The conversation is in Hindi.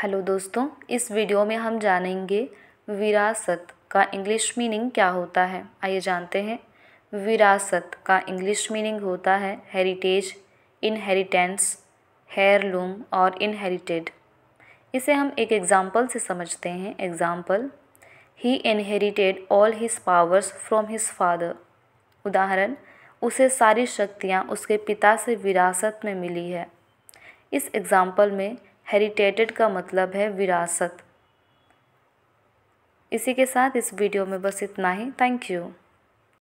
हेलो दोस्तों इस वीडियो में हम जानेंगे विरासत का इंग्लिश मीनिंग क्या होता है आइए जानते हैं विरासत का इंग्लिश मीनिंग होता है हेरिटेज इनहेरिटेंस हेयरलूम और इनहेरिटेड इसे हम एक एग्ज़ाम्पल से समझते हैं एग्ज़ाम्पल ही inherited all his powers from his father उदाहरण उसे सारी शक्तियाँ उसके पिता से विरासत में मिली है इस एग्ज़ाम्पल में हेरिटेटेड का मतलब है विरासत इसी के साथ इस वीडियो में बस इतना ही थैंक यू